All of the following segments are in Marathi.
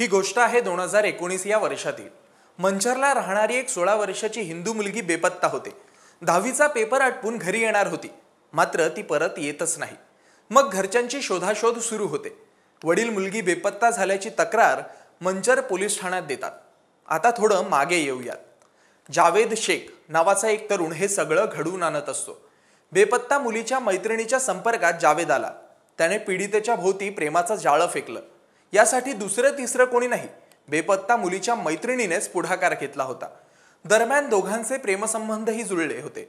ही गोष्ट आहे दोन हजार एकोणीस या वर्षातील मंचरला राहणारी एक सोळा वर्षाची हिंदू मुलगी बेपत्ता होते दहावीचा पेपर आटपून घरी येणार होती मात्र ती परत येतच नाही मग घरच्यांची शोधाशोध सुरू होते वडील मुलगी बेपत्ता झाल्याची तक्रार मंचर पोलीस ठाण्यात देतात आता थोडं मागे येऊयात जावेद शेख नावाचा एक तरुण हे सगळं घडवून आणत असतो बेपत्ता मुलीच्या मैत्रिणीच्या संपर्कात जावेद आला त्याने पीडितेच्या भोवती प्रेमाचं जाळं फेकलं यासाठी दुसरं तिसरं कोणी नाही बेपत्ता मुलीच्या मैत्रिणीनेच पुढाकार घेतला होता दरम्यान दोघांचे प्रेमसंबंधही जुळले होते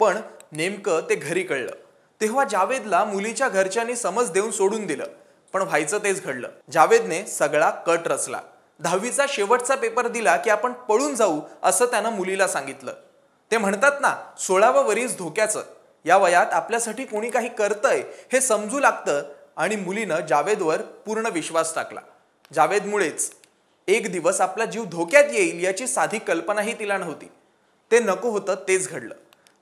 पण नेमकं ते घरी कळलं तेव्हा जावेदला मुलीच्या घरच्यांनी समज देऊन सोडून दिलं पण व्हायचं तेच घडलं जावेदने सगळा कट रचला दहावीचा शेवटचा पेपर दिला की आपण पळून जाऊ असं त्यानं मुलीला सांगितलं ते म्हणतात ना सोळावं वरीस धोक्याचं या वयात आपल्यासाठी कोणी काही करतंय हे समजू लागतं आणि मुलीनं जावेदवर पूर्ण विश्वास टाकला जावेदमुळेच एक दिवस आपला जीव धोक्यात येईल याची साधी कल्पनाही तिला नव्हती ते नको होतं तेच घडलं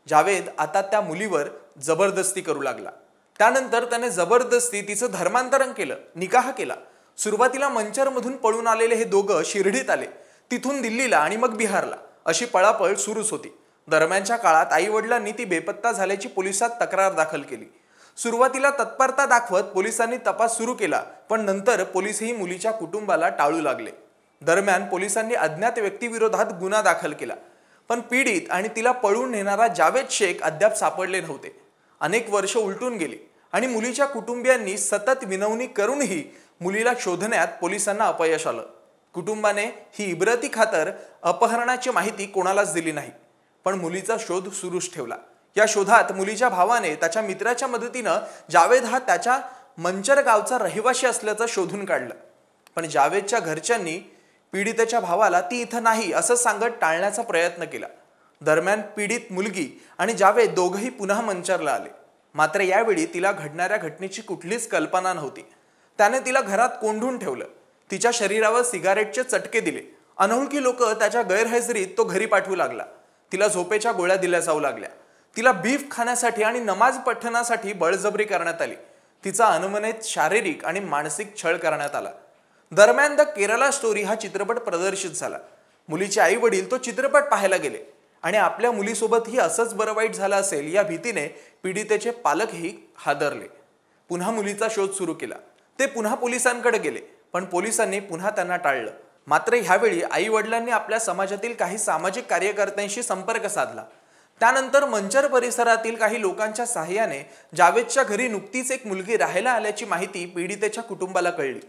जावेद आता त्या मुलीवर जबरदस्ती करू लागला त्यानंतर त्याने जबरदस्ती तिचं धर्मांतरण केलं निकाह केला सुरुवातीला मंचरमधून पळून आलेले हे दोघं शिर्डीत आले तिथून दिल्लीला आणि मग बिहारला अशी पळापळ सुरूच होती दरम्यानच्या काळात आई वडिलांनी ती बेपत्ता झाल्याची पोलिसात तक्रार दाखल केली सुरुवातीला तत्परता दाखवत पोलिसांनी तपास सुरू केला पण नंतर पोलीसही मुलीच्या कुटुंबाला टाळू लागले दरम्यान पोलिसांनी अज्ञात व्यक्तीविरोधात गुन्हा दाखल केला पण पीडित आणि तिला पळून नेणारा जावेद शेख अद्याप सापडले नव्हते अनेक वर्ष उलटून गेली आणि मुलीच्या कुटुंबियांनी सतत विनवणी करूनही मुलीला शोधण्यात पोलिसांना अपयश आलं कुटुंबाने ही इब्रती खातर अपहरणाची माहिती कोणालाच दिली नाही पण मुलीचा शोध सुरूच ठेवला या शोधात मुलीच्या भावाने त्याच्या मित्राच्या मदतीनं जावेद हा त्याच्या मंचर गावचा रहिवाशी असल्याचं शोधून काढलं पण जावेदच्या घरच्यांनी पीडितेच्या भावाला ती इथं नाही असं सांगत टाळण्याचा प्रयत्न केला दरम्यान पीडित मुलगी आणि जावेद दोघंही पुन्हा मंचरला आले मात्र यावेळी तिला घडणाऱ्या घटनेची कुठलीच कल्पना नव्हती त्याने तिला घरात कोंढून ठेवलं तिच्या शरीरावर सिगारेटचे चटके दिले अनोळखी लोक त्याच्या गैरहजेरीत तो घरी पाठवू लागला तिला झोपेच्या गोळ्या दिल्या जाऊ लागल्या तिला बीफ खाण्यासाठी आणि नमाज पठणासाठी बळजबरी करण्यात आली तिचा अनुमनेत शारीरिक आणि मानसिक छळ करण्यात आला दरम्यान द केरला स्टोरी हा चित्रपट प्रदर्शित झाला मुलीचे आई वडील तो चित्रपट पाहायला गेले आणि आपल्या मुलीसोबतही असंच बरं वाईट झालं असेल या भीतीने पीडितेचे पालकही हादरले पुन्हा मुलीचा शोध सुरू केला ते पुन्हा पोलिसांकडे गेले पण पोलिसांनी पुन्हा त्यांना टाळलं मात्र ह्यावेळी आई वडिलांनी आपल्या समाजातील काही सामाजिक कार्यकर्त्यांशी संपर्क साधला त्यानंतर मंचर परिसरातील काही लोकांच्या सहाय्याने जावेदच्या घरी नुकतीच एक मुलगी राहायला आल्याची माहिती पीडितेच्या कुटुंबाला कळली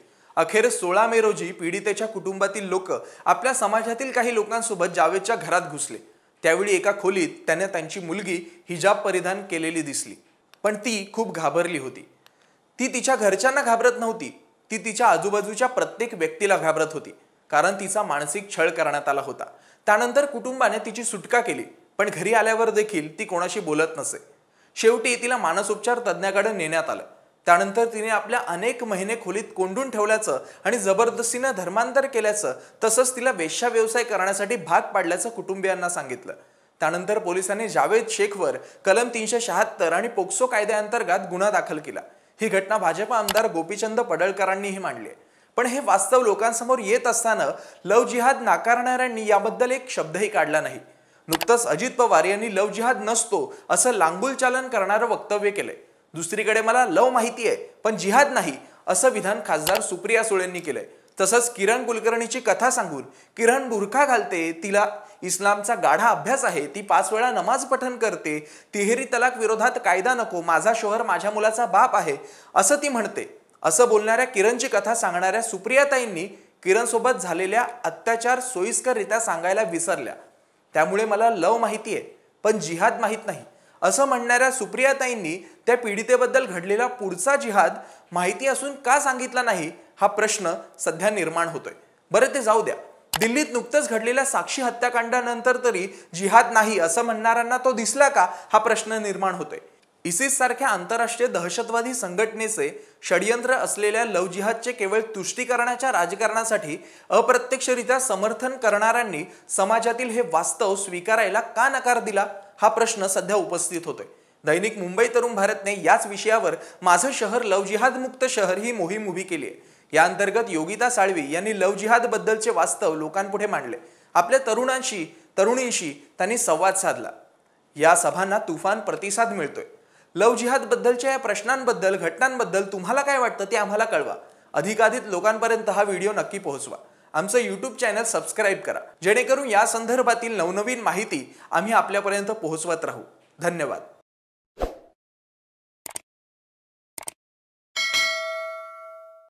अखेर सोळा मे रोजी पीडितेच्या कुटुंबातील लोक आपल्या समाजातील काही लोकांसोबत जावेदच्या घरात घुसले त्यावेळी एका खोलीत त्याने त्यांची मुलगी हिजाब परिधान केलेली दिसली पण ती खूप घाबरली होती ती तिच्या घरच्यांना घाबरत नव्हती ती तिच्या आजूबाजूच्या प्रत्येक व्यक्तीला घाबरत होती कारण तिचा मानसिक छळ करण्यात आला होता त्यानंतर कुटुंबाने तिची सुटका केली पण घरी आल्यावर देखील ती कोणाशी बोलत नसे शेवटी तिला मानसोपचार तज्ज्ञाकडे नेण्यात आलं त्यानंतर तिने आपल्या अनेक महिने खोलीत कोंडून ठेवल्याचं आणि जबरदस्तीनं धर्मांतर केल्याचं तसंच तिला वेश्या व्यवसाय करण्यासाठी भाग पाडल्याचं कुटुंबियांना सांगितलं त्यानंतर पोलिसांनी जावेद शेखवर कलम तीनशे शहात्तर आणि पोक्सो कायद्याअंतर्गत गुन्हा दाखल केला ही घटना भाजपा आमदार गोपीचंद पडळकरांनीही मांडली पण हे वास्तव लोकांसमोर येत असताना लव जिहाद नाकारणाऱ्यांनी याबद्दल एक शब्दही काढला नाही नुकतंच अजित पवार यांनी लव जिहाद नसतो असं लांगुल चालन करणारं वक्तव्य केलंय दुसरीकडे मला लव माहिती आहे पण जिहाद नाही असं विधान खासदार सुप्रिया सुळेंनी केलंय तसंच किरण कुलकर्णीची कथा सांगून किरण बुरखा घालते तिला इस्लामचा गाढा अभ्यास आहे ती पाच वेळा नमाज पठण करते तिहेरी तलाक विरोधात कायदा नको माझा शोहर माझ्या मुलाचा बाप आहे असं ती म्हणते असं बोलणाऱ्या किरणची कथा सांगणाऱ्या सुप्रियाताईंनी सोबत झालेल्या अत्याचार सोयीस्कररित्या सांगायला विसरल्या त्यामुळे मला लव माहिती आहे पण जिहाद माहीत नाही असं म्हणणाऱ्या सुप्रियाताईंनी त्या पीडितेबद्दल घडलेला पुढचा जिहाद माहिती असून का सांगितला नाही हा प्रश्न सध्या निर्माण होतोय बरं ते जाऊ द्या दिल्लीत नुकतंच घडलेल्या साक्षी हत्याकांडानंतर तरी जिहाद नाही असं म्हणणाऱ्यांना तो दिसला का हा प्रश्न निर्माण होतोय इसिस सारख्या आंतरराष्ट्रीय दहशतवादी संघटनेचे षडयंत्र असलेल्या लव जिहादचे केवळ तुष्टीकरणाच्या राजकारणासाठी अप्रत्यक्षरित्या समर्थन करणाऱ्यांनी समाजातील हे वास्तव स्वीकारायला का नकार दिला हा प्रश्न सध्या उपस्थित होतोय दैनिक मुंबई तरुण भारतने याच विषयावर माझं शहर लव जिहाद मुक्त शहर ही मोहीम उभी केली आहे या अंतर्गत योगिता साळवी यांनी लव बद्दलचे वास्तव लोकांपुढे मांडले आपल्या तरुणांशी तरुणींशी त्यांनी संवाद साधला या सभांना तुफान प्रतिसाद मिळतोय लव जिहाद जिहादबद्दलच्या या प्रश्नांबद्दल घटनांबद्दल तुम्हाला काय वाटतं ते आम्हाला कळवा अधिकाधिक लोकांपर्यंत हा व्हिडिओ नक्की पोहोचवा आमचं यूट्यूब चॅनल सबस्क्राईब करा जेणेकरून या संदर्भातील नवनवीन माहिती आम्ही आपल्यापर्यंत पोहोचवत राहू धन्यवाद